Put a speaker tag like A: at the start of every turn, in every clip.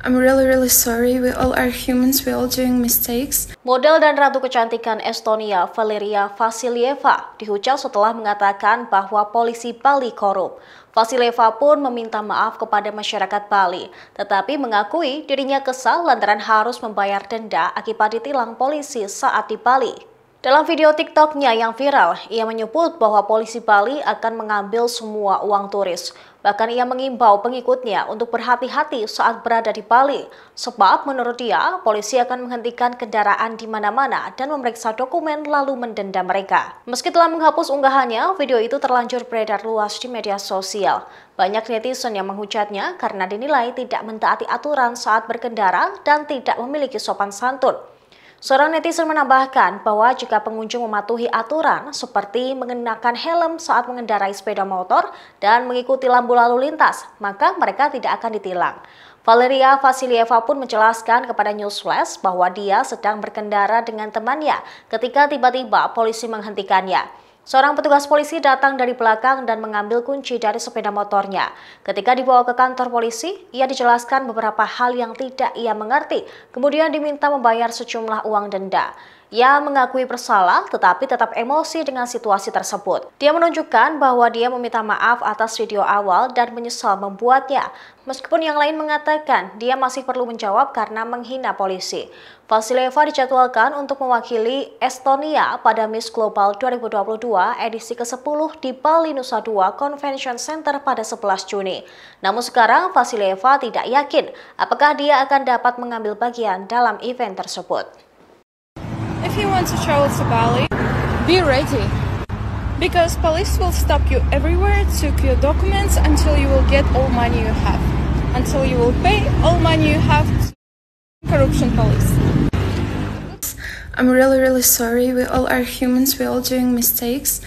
A: I'm really really sorry. We all are humans. We all doing mistakes.
B: Model dan ratu kecantikan Estonia Valeria Vasilieva dihujat setelah mengatakan bahwa polisi Bali korup. Vasilieva pun meminta maaf kepada masyarakat Bali, tetapi mengakui dirinya kesal lantaran harus membayar denda akibat ditilang polisi saat di Bali. Dalam video TikToknya yang viral, ia menyebut bahwa polisi Bali akan mengambil semua uang turis. Bahkan ia mengimbau pengikutnya untuk berhati-hati saat berada di Bali, sebab menurut dia, polisi akan menghentikan kendaraan di mana-mana dan memeriksa dokumen lalu mendenda mereka. Meski telah menghapus unggahannya, video itu terlanjur beredar luas di media sosial. Banyak netizen yang menghujatnya karena dinilai tidak mentaati aturan saat berkendara dan tidak memiliki sopan santun. Seorang netizen menambahkan bahwa jika pengunjung mematuhi aturan seperti mengenakan helm saat mengendarai sepeda motor dan mengikuti lampu lalu lintas, maka mereka tidak akan ditilang. Valeria Vasilieva pun menjelaskan kepada Newsflash bahwa dia sedang berkendara dengan temannya ketika tiba-tiba polisi menghentikannya. Seorang petugas polisi datang dari belakang dan mengambil kunci dari sepeda motornya. Ketika dibawa ke kantor polisi, ia dijelaskan beberapa hal yang tidak ia mengerti, kemudian diminta membayar sejumlah uang denda. Ia mengakui bersalah tetapi tetap emosi dengan situasi tersebut. Dia menunjukkan bahwa dia meminta maaf atas video awal dan menyesal membuatnya. Meskipun yang lain mengatakan dia masih perlu menjawab karena menghina polisi. Vasileva dijadwalkan untuk mewakili Estonia pada Miss Global 2022 edisi ke-10 di Bali Nusa Dua Convention Center pada 11 Juni. Namun sekarang Vasileva tidak yakin apakah dia akan dapat mengambil bagian dalam event tersebut. If he
A: wants to travel to Bali, be ready. because police will stop you everywhere, took your documents until you will get all money you have, until you will pay all money you have. Corruption police. I'm really, really sorry. We all are humans. We're all doing mistakes.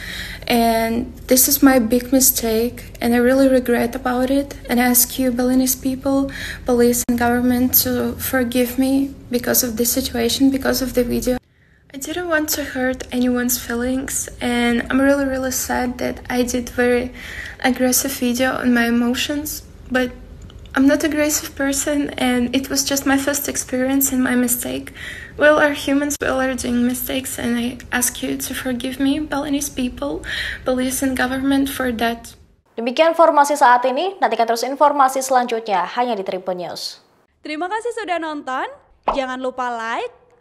A: And this is my big mistake. And I really regret about it. And I ask you, Balinese people, police and government to forgive me because of this situation, because of the video. I didn't want to hurt anyone's feelings, and I'm really, really sad that I did very aggressive video on my emotions, but I'm not aggressive person, and it was just my first experience and my mistake. We all are humans, we all are doing
B: mistakes, and I ask you to forgive me, Balinese people, police and government for that. Demikian informasi saat ini, nantikan terus informasi selanjutnya hanya di Tribun News. Terima kasih sudah nonton, jangan lupa like,